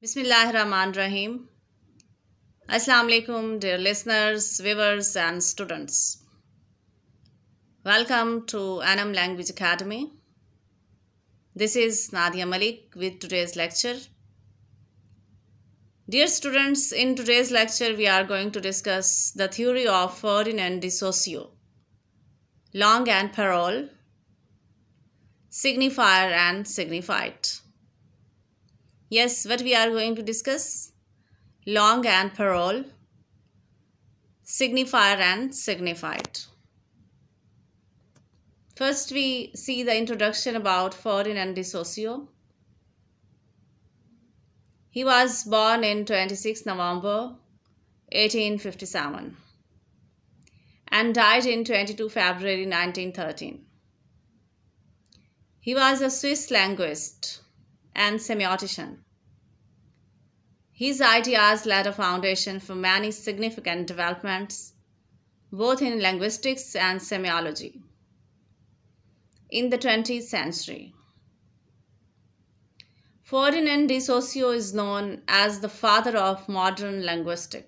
Bismillah Rahim. Assalamu alaikum, dear listeners, viewers, and students. Welcome to Anam Language Academy. This is Nadia Malik with today's lecture. Dear students, in today's lecture, we are going to discuss the theory of Ferdinand de Socio, long and parole, signifier and signified. Yes, what we are going to discuss? Long and parole signifier and signified. First, we see the introduction about Ferdinand de Socio. He was born in 26 November 1857 and died in 22 February 1913. He was a Swiss linguist and semiotician. His ideas laid a foundation for many significant developments both in linguistics and semiology in the 20th century. Ferdinand de Saussure is known as the father of modern linguistics.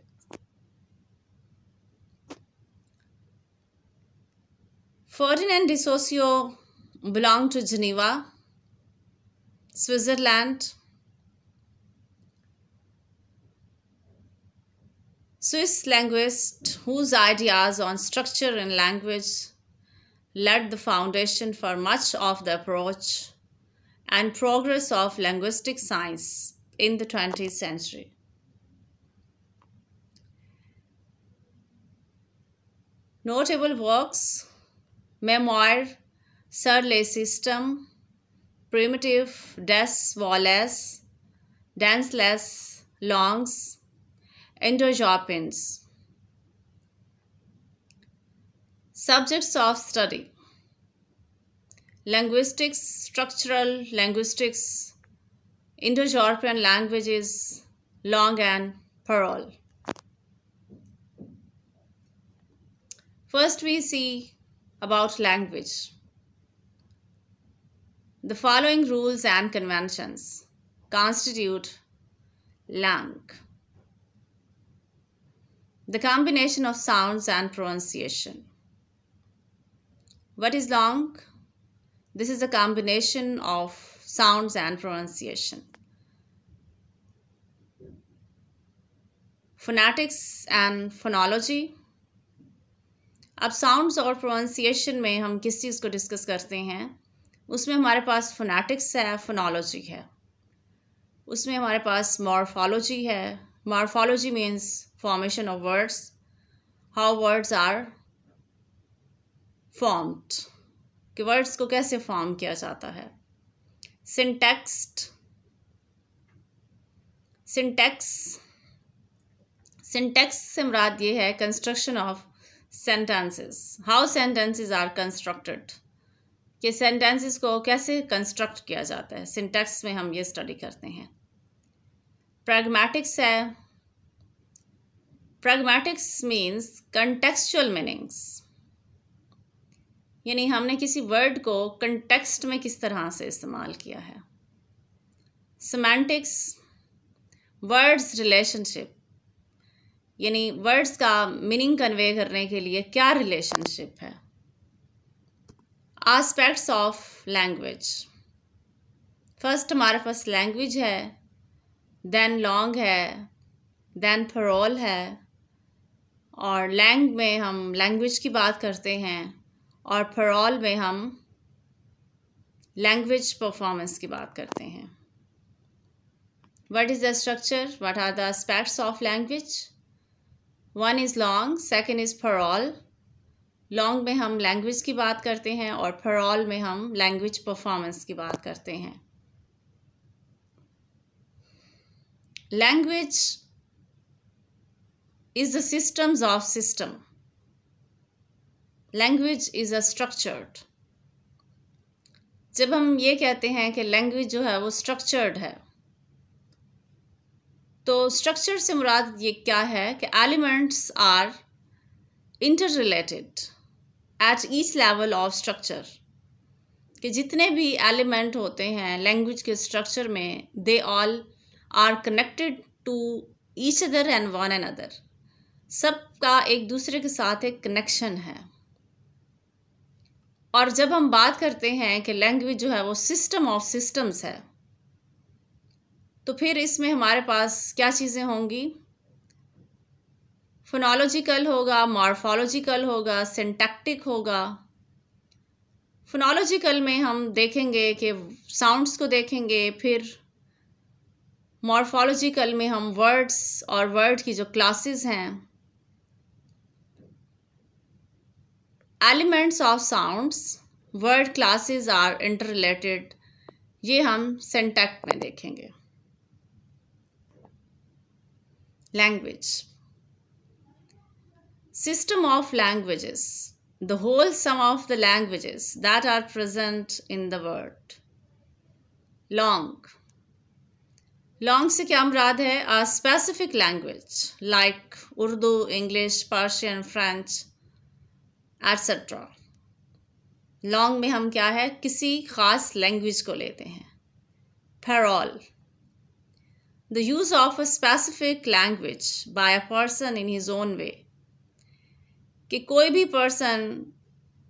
Ferdinand de Saussure belonged to Geneva Switzerland, Swiss linguist whose ideas on structure and language laid the foundation for much of the approach and progress of linguistic science in the 20th century. Notable works Memoir, Sir System, primitive, des, wallace, danceless, longs, endojarpins. Subjects of study Linguistics, structural linguistics, Indo-European languages, long and parole. First we see about language. The following rules and conventions constitute Lang. The combination of sounds and pronunciation. What is long? This is a combination of sounds and pronunciation. Phonetics and phonology. अब sounds और pronunciation में हम किस चीज़ को discuss करते हैं उसमें हमारे पास फोनेटिक्स है फोनोलॉजी है उसमें हमारे पास मॉर्फोलॉजी है morphology means formation of words how words are formed कि वर्ड्स को कैसे फॉर्म किया जाता है सिंटेक्स्ट सिंटेक्स सिंटेक्स से मुराद ये है construction of sentences how sentences are constructed कि सेंटेंसेस को कैसे कंस्ट्रक्ट किया जाता है सिंटेक्स में हम ये स्टडी करते हैं प्रैग्मेटिक्स है प्रैग्मेटिक्स मीन्स कंटेक्सचुअल मीनिंग्स यानी हमने किसी वर्ड को कंटेक्स्ट में किस तरह से इस्तेमाल किया है सेमेंटिक्स वर्ड्स रिलेशनशिप यानी वर्ड्स का मीनिंग कन्वे करने के लिए क्या रिलेशनशिप है आस्पेक्ट्स ऑफ लैंग्वेज फर्स्ट हमारे पास लैंग्वेज है देन लॉन्ग है देन फरोल है और लैंग में हम लैंग्वेज की बात करते हैं और फरोल में हम लैंग्वेज परफॉर्मेंस की बात करते हैं is the structure what are the the of language one is langue second is parole langue में हम लैंग्वेज की बात करते हैं और ऑल में हम लैंग्वेज परफॉर्मेंस की बात करते हैं language is the systems of system language is a structured जब हम ये कहते हैं कि लैंग्वेज जो है वो स्ट्रक्चर्ड है तो स्ट्रक्चर से मुराद ये क्या है कि elements are interrelated at each level of structure कि जितने भी एलिमेंट होते हैं लैंग्वेज के स्ट्रक्चर में they all are connected to each other and one and other सब का एक दूसरे के साथ एक कनेक्शन है और जब हम बात करते हैं कि लैंग्वेज जो है वो सिस्टम ऑफ सिस्टम्स है तो फिर इसमें हमारे पास क्या चीज़ें होंगी फोनोलॉजिकल होगा मॉर्फोलॉजिकल होगा सिंटैक्टिक होगा फोनोलॉजिकल में हम देखेंगे कि साउंड्स को देखेंगे फिर मॉर्फोलॉजिकल में हम वर्ड्स और वर्ड की जो क्लासेस हैं elements of sounds word classes are interrelated ये हम सेंटेक्ट में देखेंगे language System of languages. The whole sum of the languages that are present in the world Long. Long se kya murad hai A specific language like Urdu, English, Persian, French, etc. Langue में हम क्या है किसी ख़ास language को लेते हैं parole the use of a specific language by a person in his own way कि कोई भी पर्सन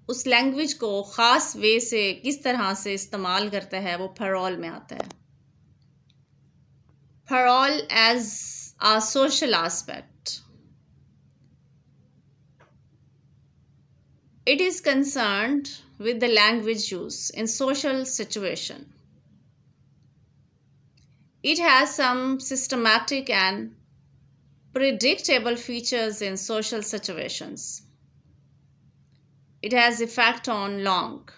उस लैंग्वेज को ख़ास वे से किस तरह से इस्तेमाल करता है वो फरॉल में आता है parole as a social aspect it is concerned with the language use in social situation it has some systematic and predictable features in social situations It has effect on long.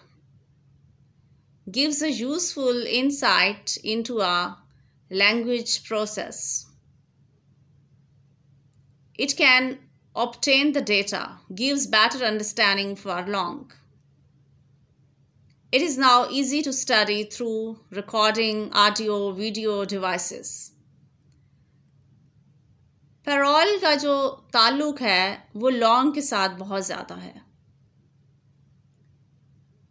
Gives a useful insight into a language process. It can obtain the data, gives better understanding for long. It is now easy to study through recording audio video devices. Parole का जो ताल्लुक है वो long के साथ बहुत ज़्यादा है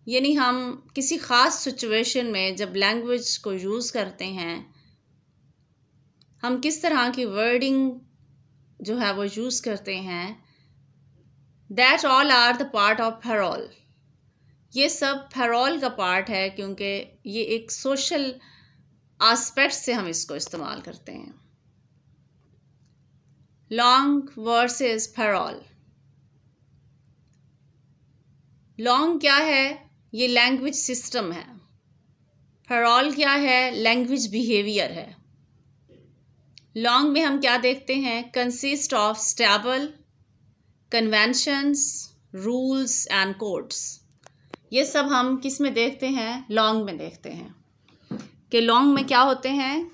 यानी हम किसी ख़ास सिचुएशन में जब लैंग्वेज को यूज़ करते हैं हम किस तरह की वर्डिंग जो है वो यूज़ करते हैं that all are the part of parole ये सब फेरॉल का पार्ट है क्योंकि ये एक सोशल आस्पेक्ट से हम इसको इस्तेमाल करते हैं लॉन्ग वर्सेस फेरॉल लॉन्ग क्या है ये लैंग्वेज सिस्टम है फेरॉल क्या है लैंग्वेज बिहेवियर है लॉन्ग में हम क्या देखते हैं consist of stable conventions rules and codes ये सब हम किस में देखते हैं लॉन्ग में देखते हैं कि लॉन्ग में क्या होते हैं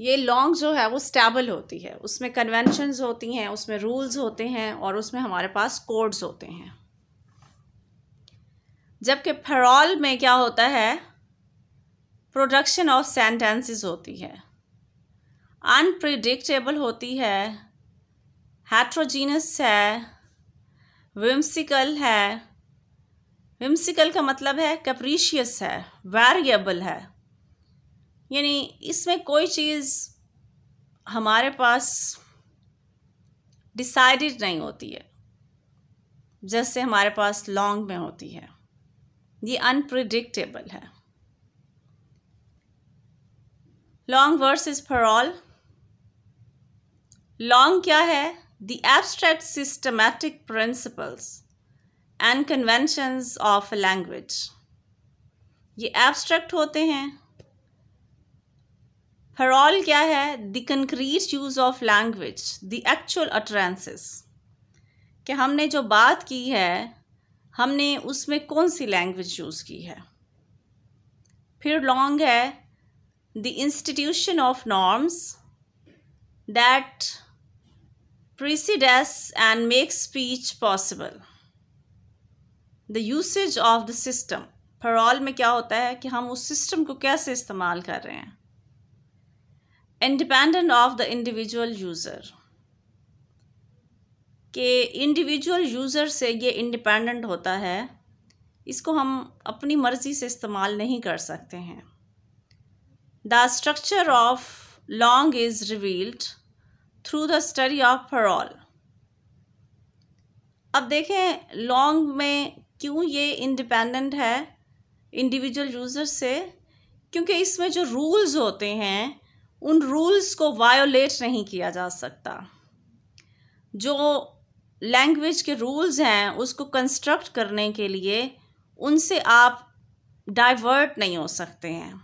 ये लॉन्ग जो है वो स्टेबल होती है उसमें कन्वेंशंस होती हैं उसमें रूल्स होते हैं और उसमें हमारे पास कोड्स होते हैं जबकि फेरॉल में क्या होता है प्रोडक्शन ऑफ सेंटेंसेस होती है अनप्रिडिक्टेबल होती है हेट्रोजीनस है विम्सिकल है विम्सिकल का मतलब है कैप्रीशियस है वेरिएबल है यानी इसमें कोई चीज़ हमारे पास डिसाइडेड नहीं होती है जैसे हमारे पास लॉन्ग में होती है ये अनप्रिडिक्टेबल है langue versus is parole langue क्या है the abstract systematic principles and conventions of language ये एब्स्ट्रैक्ट होते हैं ऑल क्या है the concrete use of language the actual utterances कि हमने जो बात की है हमने उसमें कौन सी लैंग्वेज यूज़ की है फिर लॉन्ग है the institution of norms that and make speech possible the usage of the system parole में क्या होता है कि हम उस सिस्टम को कैसे इस्तेमाल कर रहे हैं independent of the individual user कि इंडिविजुअल यूज़र से ये इंडिपेंडेंट होता है इसको हम अपनी मर्ज़ी से इस्तेमाल नहीं कर सकते हैं the structure of langue is revealed through the study of parole अब देखें लॉन्ग में क्यों ये इंडिपेंडेंट है इंडिविजुअल यूज़र से क्योंकि इसमें जो रूल्स होते हैं उन रूल्स को वायोलेट नहीं किया जा सकता जो लैंग्वेज के रूल्स हैं उसको कंस्ट्रक्ट करने के लिए उनसे आप डाइवर्ट नहीं हो सकते हैं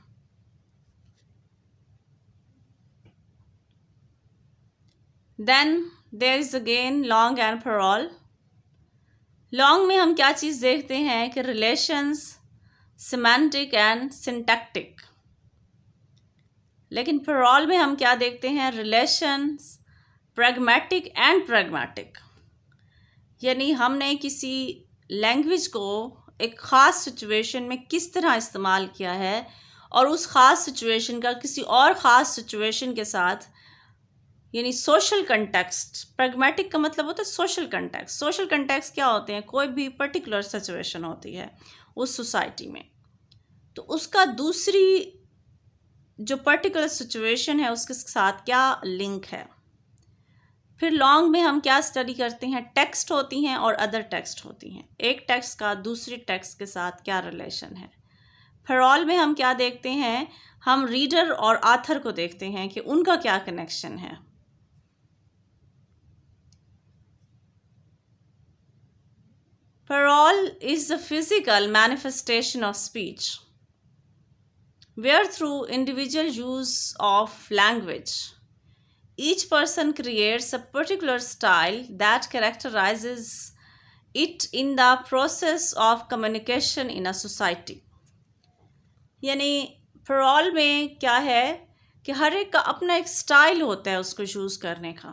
then there is again langue and parole langue में हम क्या चीज़ देखते हैं कि रिलेशंस सिमेंटिक एंड सिंटैक्टिक लेकिन फॉर ऑल में हम क्या देखते हैं रिलेशंस प्रैग्मेटिक एंड प्रैग्मेटिक यानी हमने किसी लैंग्वेज को एक ख़ास सिचुएशन में किस तरह इस्तेमाल किया है और उस ख़ास सिचुएशन का किसी और ख़ास सिचुएशन के साथ यानी सोशल कंटेक्स्ट प्रगमेटिक का मतलब होता है सोशल कंटेक्स्ट सोशल कंटेक्स्ट क्या होते हैं कोई भी पर्टिकुलर सिचुएशन होती है उस सोसाइटी में तो उसका दूसरी जो पर्टिकुलर सिचुएशन है उसके साथ क्या लिंक है फिर लॉन्ग में हम क्या स्टडी करते हैं टेक्स्ट होती हैं और अदर टेक्स्ट होती हैं एक टेक्स्ट का दूसरी टेक्स्ट के साथ क्या रिलेशन है ऑल में हम क्या देखते हैं हम रीडर और आथर को देखते हैं कि उनका क्या कनेक्शन है parole is the physical manifestation of speech where through individual use of language each person creates a particular style that characterizes it in the process of communication in a society यानी परॉल mein kya hai कि हर एक का अपना एक style होता है उसको choose करने का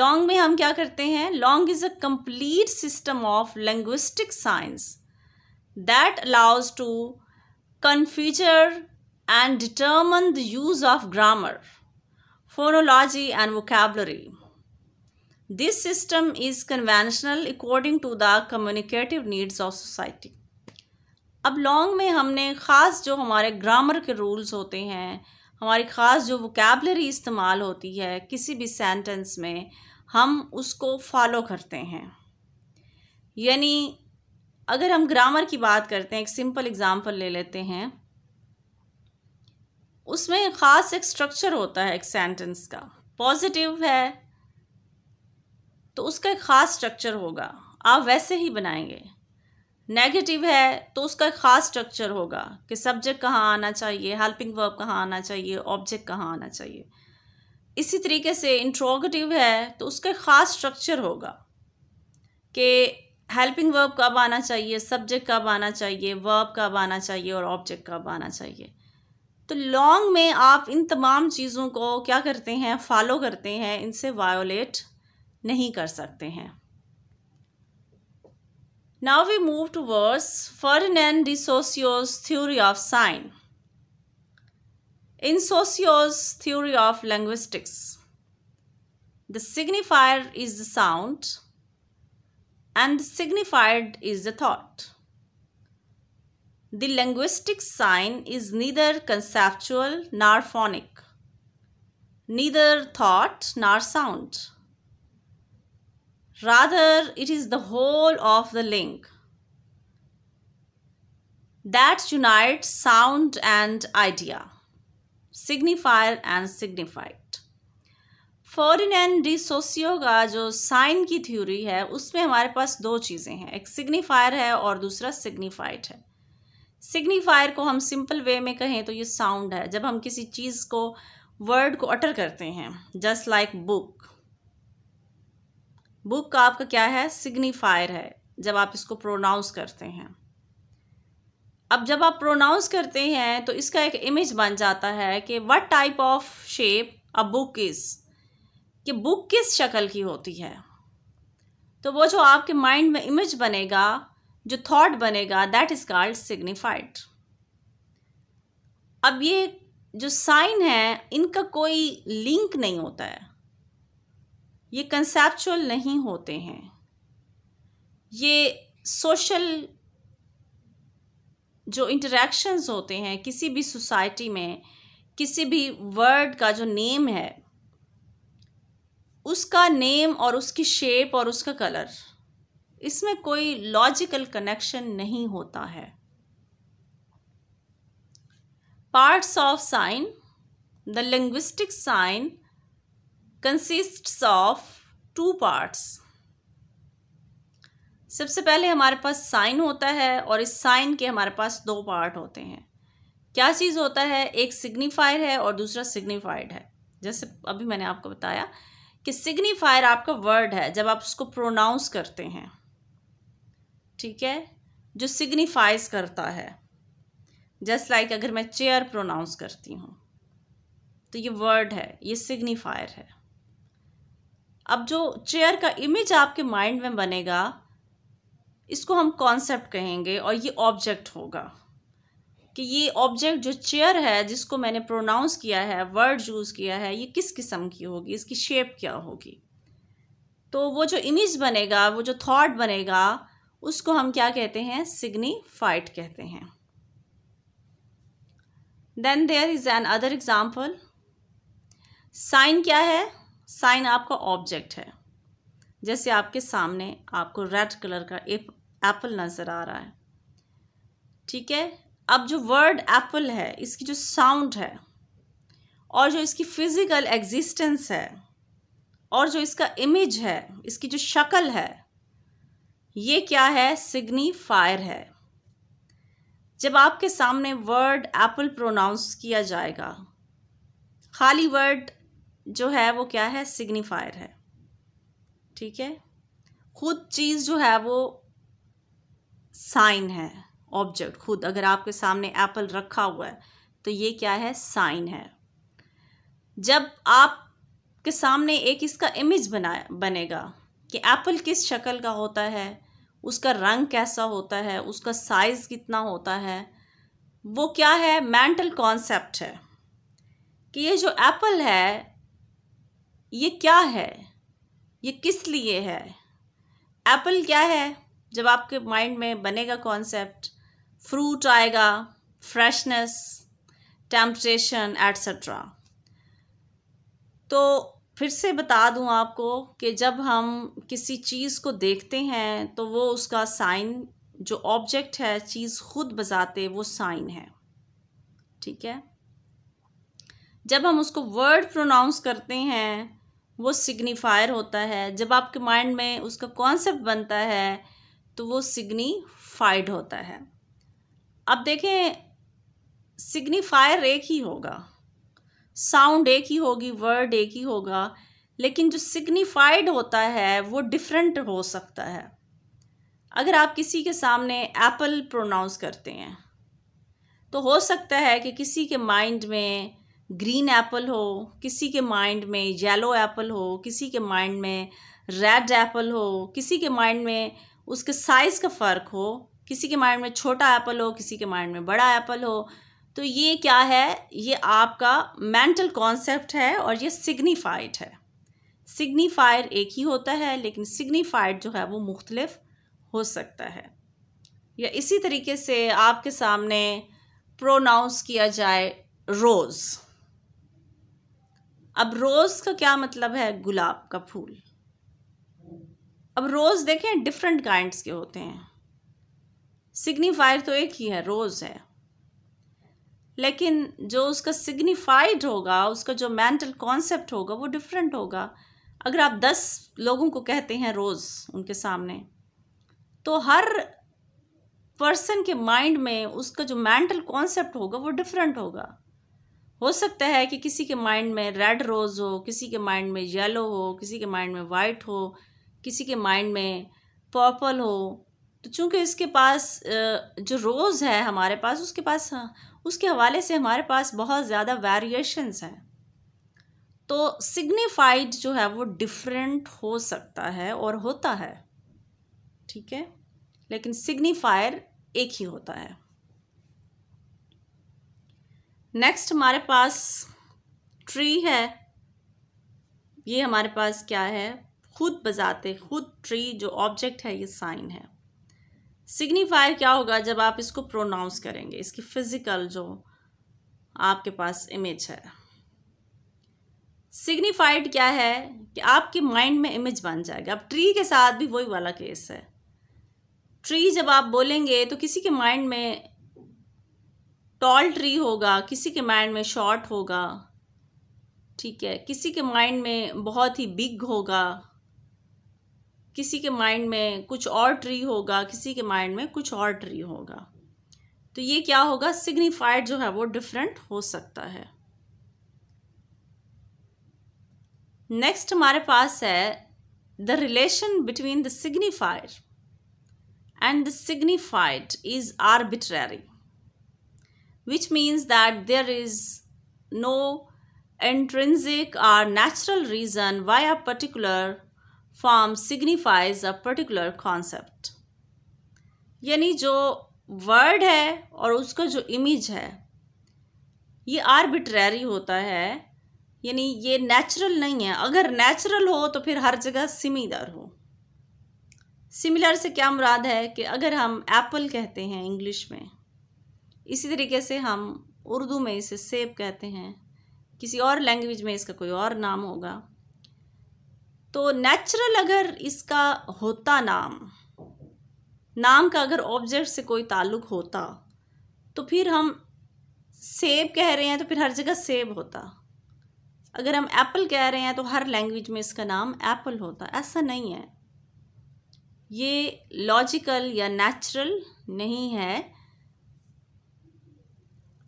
लॉन्ग में हम क्या करते हैं langue is a complete system of linguistic science that allows to configure and determine the use of grammar phonology and vocabulary. This system is conventional according to the communicative needs of society. अब langue में हमने ख़ास जो हमारे grammar के rules होते हैं हमारी ख़ास जो वोकेबलरी इस्तेमाल होती है किसी भी सेंटेंस में हम उसको फॉलो करते हैं यानी अगर हम ग्रामर की बात करते हैं एक सिंपल एग्ज़ाम्पल ले लेते हैं उसमें ख़ास एक स्ट्रक्चर होता है एक सेंटेंस का पॉजिटिव है तो उसका एक ख़ास स्ट्रक्चर होगा आप वैसे ही बनाएंगे नेगेटिव है तो उसका एक ख़ास स्ट्रक्चर होगा कि सब्जेक्ट कहाँ आना चाहिए हेल्पिंग वर्ब कहाँ आना चाहिए ऑब्जेक्ट कहाँ आना चाहिए इसी तरीके से इंट्रोगेटिव है तो उसका ख़ास स्ट्रक्चर होगा कि हेल्पिंग वर्ब कब आना चाहिए सब्जेक्ट कब आना चाहिए वर्ब कब आना चाहिए और ऑब्जेक्ट कब आना चाहिए तो लॉन्ग में आप इन तमाम चीज़ों को क्या करते हैं फॉलो करते हैं इनसे वायोलेट नहीं कर सकते हैं now we move to Ferdinand de Saussure's theory of sign in सोसियोज theory of linguistics the signifier is the sound and signified is the thought The linguistic sign is neither conceptual nor phonic, neither thought nor sound. Rather, it is the whole of the link that unites sound and idea, signifier and signified. Ferdinand de Saussure का जो sign की theory है उसमें हमारे पास दो चीज़ें हैं एक सिग्निफायर है और दूसरा सिग्निफाइड है सिग्निफायर को हम सिंपल वे में कहें तो ये साउंड है जब हम किसी चीज़ को वर्ड को अटर करते हैं जस्ट लाइक बुक बुक का आपका क्या है सिग्निफायर है जब आप इसको प्रोनाउंस करते हैं अब जब आप प्रोनाउंस करते हैं तो इसका एक इमेज बन जाता है कि what type of shape a book is कि बुक किस शक्ल की होती है तो वो जो आपके माइंड में इमेज बनेगा जो थॉट बनेगा दैट इज कॉल्ड सिग्निफाइड अब ये जो साइन है इनका कोई लिंक नहीं होता है ये कंसेप्चुअल नहीं होते हैं ये सोशल जो इंटरेक्शंस होते हैं किसी भी सोसाइटी में किसी भी वर्ड का जो नेम है उसका नेम और उसकी शेप और उसका कलर इसमें कोई लॉजिकल कनेक्शन नहीं होता है parts of sign the linguistic sign consists of two parts सबसे पहले हमारे पास साइन होता है और इस साइन के हमारे पास दो पार्ट होते हैं क्या चीज़ होता है एक सिग्निफायर है और दूसरा सिग्निफाइड है जैसे अभी मैंने आपको बताया कि सिग्निफायर आपका वर्ड है जब आप उसको प्रोनाउंस करते हैं ठीक है जो सिग्निफाइज करता है जस्ट लाइक like अगर मैं चेयर प्रोनाउंस करती हूँ तो ये वर्ड है ये सिग्निफायर है अब जो चेयर का इमेज आपके माइंड में बनेगा इसको हम कॉन्सेप्ट कहेंगे और ये ऑब्जेक्ट होगा कि ये ऑब्जेक्ट जो चेयर है जिसको मैंने प्रोनाउंस किया है वर्ड यूज़ किया है ये किस किस्म की होगी इसकी शेप क्या होगी तो वो जो इमेज बनेगा वो जो थॉट बनेगा उसको हम क्या कहते हैं सिग्निफाइड कहते हैं then there is an other example sign क्या है साइन आपका ऑब्जेक्ट है जैसे आपके सामने आपको रेड कलर का एप्पल नज़र आ रहा है ठीक है अब जो वर्ड एप्पल है इसकी जो साउंड है और जो इसकी फ़िज़िकल एग्जिस्टेंस है और जो इसका इमेज है इसकी जो शक्ल है ये क्या है सिग्निफायर है जब आपके सामने वर्ड एप्पल प्रोनाउंस किया जाएगा खाली वर्ड जो है वो क्या है सिग्निफायर है ठीक है खुद चीज़ जो है वो साइन है ऑब्जेक्ट खुद अगर आपके सामने एप्पल रखा हुआ है तो ये क्या है साइन है जब आप के सामने एक इसका इमेज बनाया बनेगा कि एप्पल किस शक्ल का होता है उसका रंग कैसा होता है उसका साइज़ कितना होता है वो क्या है मेंटल कॉन्सेप्ट है कि ये जो एप्पल है ये क्या है ये किस लिए है एप्पल क्या है जब आपके माइंड में बनेगा कॉन्सेप्ट फ्रूट आएगा फ्रेशनेस टेम्परेशन एट्सट्रा तो फिर से बता दूं आपको कि जब हम किसी चीज़ को देखते हैं तो वो उसका साइन जो ऑब्जेक्ट है चीज़ खुद बजाते वो साइन है ठीक है जब हम उसको वर्ड प्रोनाउंस करते हैं वो सिग्निफायर होता है जब आपके माइंड में उसका कॉन्सेप्ट बनता है तो वो सिग्निफाइड होता है अब देखें सिग्निफायर एक ही होगा साउंड एक ही होगी वर्ड एक ही होगा लेकिन जो सिग्निफाइड होता है वो डिफरेंट हो सकता है अगर आप किसी के सामने एप्पल प्रोनाउंस करते हैं तो हो सकता है कि किसी के माइंड में ग्रीन एप्पल हो किसी के माइंड में येलो एप्पल हो किसी के माइंड में रेड एप्पल हो किसी के माइंड में उसके साइज़ का फ़र्क हो किसी के माइंड में छोटा एप्पल हो किसी के माइंड में बड़ा एप्पल हो तो ये क्या है ये आपका मेंटल कॉन्सेप्ट है और ये सिग्निफाइड है सिग्निफायर एक ही होता है लेकिन सिग्निफाइड जो है वो मुख्तलफ हो सकता है या इसी तरीके से आपके सामने प्रोनाउंस किया जाए रोज़ अब रोज़ का क्या मतलब है गुलाब का फूल अब रोज़ देखें डिफरेंट काइंड्स के होते हैं सिग्निफायर तो एक ही है रोज़ है लेकिन जो उसका सिग्निफाइड होगा उसका जो मेंटल कॉन्सेप्ट होगा वो डिफरेंट होगा अगर आप दस लोगों को कहते हैं रोज़ उनके सामने तो हर पर्सन के माइंड में उसका जो मेंटल कॉन्सेप्ट होगा वो डिफरेंट होगा हो सकता है कि किसी के माइंड में रेड रोज़ हो किसी के माइंड में येलो हो किसी के माइंड में वाइट हो किसी के माइंड में पर्पल हो तो चूंकि इसके पास जो रोज़ है हमारे पास उसके पास हाँ, उसके हवाले से हमारे पास बहुत ज़्यादा वेरिएशंस हैं तो सिग्निफाइड जो है वो डिफरेंट हो सकता है और होता है ठीक है लेकिन सिग्निफायर एक ही होता है नेक्स्ट हमारे पास ट्री है ये हमारे पास क्या है खुद बजाते खुद ट्री जो ऑब्जेक्ट है ये साइन है सिग्निफायर क्या होगा जब आप इसको प्रोनाउंस करेंगे इसकी फिजिकल जो आपके पास इमेज है सिग्निफाइड क्या है कि आपके माइंड में इमेज बन जाएगा अब ट्री के साथ भी वही वाला केस है ट्री जब आप बोलेंगे तो किसी के माइंड में टॉल ट्री होगा किसी के माइंड में शॉर्ट होगा ठीक है किसी के माइंड में बहुत ही बिग होगा किसी के माइंड में कुछ और ट्री होगा किसी के माइंड में कुछ और ट्री होगा तो ये क्या होगा सिग्निफाइड जो है वो डिफरेंट हो सकता है नेक्स्ट हमारे पास है the relation between the signifier and the signified is arbitrary which means that there is no intrinsic or natural reason why a particular form signifies a particular concept यानी जो वर्ड है और उसका जो इमेज है ये आर्बिट्रेरी होता है यानी ये नेचुरल नहीं है अगर नेचुरल हो तो फिर हर जगह सिमिलर हो सिमिलर से क्या मुराद है कि अगर हम एप्पल कहते हैं इंग्लिश में इसी तरीके से हम उर्दू में इसे सेब कहते हैं किसी और लैंग्वेज में इसका कोई और नाम होगा तो नेचुरल अगर इसका होता नाम नाम का अगर ऑब्जेक्ट से कोई ताल्लुक होता तो फिर हम सेब कह रहे हैं तो फिर हर जगह सेब होता अगर हम एप्पल कह रहे हैं तो हर लैंग्वेज में इसका नाम एप्पल होता ऐसा नहीं है ये लॉजिकल या नेचुरल नहीं है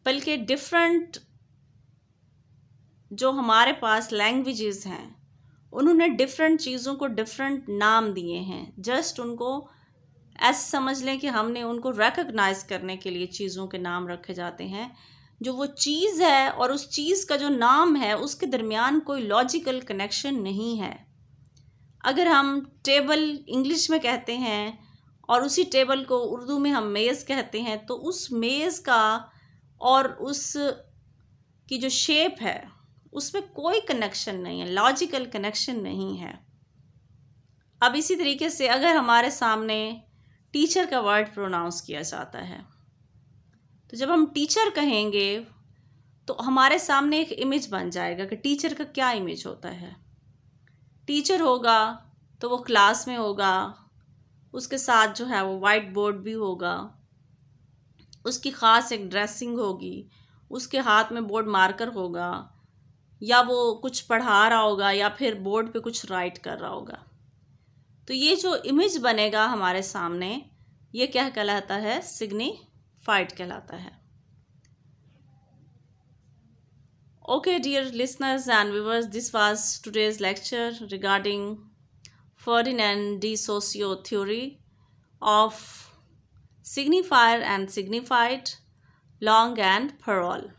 बल्कि डिफरेंट जो हमारे पास लैंग्वेजेस हैं उन्होंने डिफरेंट चीज़ों को डिफरेंट नाम दिए हैं जस्ट उनको ऐसे समझ लें कि हमने उनको रिकग्नाइज करने के लिए चीज़ों के नाम रखे जाते हैं जो वो चीज़ है और उस चीज़ का जो नाम है उसके दरमियान कोई लॉजिकल कनेक्शन नहीं है अगर हम टेबल इंग्लिश में कहते हैं और उसी टेबल को उर्दू में हम मेज़ कहते हैं तो उस मेज़ का और उस की जो शेप है उसमें कोई कनेक्शन नहीं है लॉजिकल कनेक्शन नहीं है अब इसी तरीके से अगर हमारे सामने टीचर का वर्ड प्रोनाउंस किया जाता है तो जब हम टीचर कहेंगे तो हमारे सामने एक इमेज बन जाएगा कि टीचर का क्या इमेज होता है टीचर होगा तो वो क्लास में होगा उसके साथ जो है वो वाइट बोर्ड भी होगा उसकी ख़ास एक ड्रेसिंग होगी उसके हाथ में बोर्ड मार्कर होगा या वो कुछ पढ़ा रहा होगा या फिर बोर्ड पे कुछ राइट कर रहा होगा तो ये जो इमेज बनेगा हमारे सामने ये क्या कहलाता है सिग्निफाइड कहलाता है okay dear listeners and viewers this was today's lecture regarding Ferdinand de Saussure theory of signifier and signified langue and parole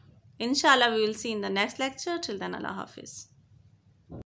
Inshallah, we will see in the next lecture. Till then, Allah Hafiz.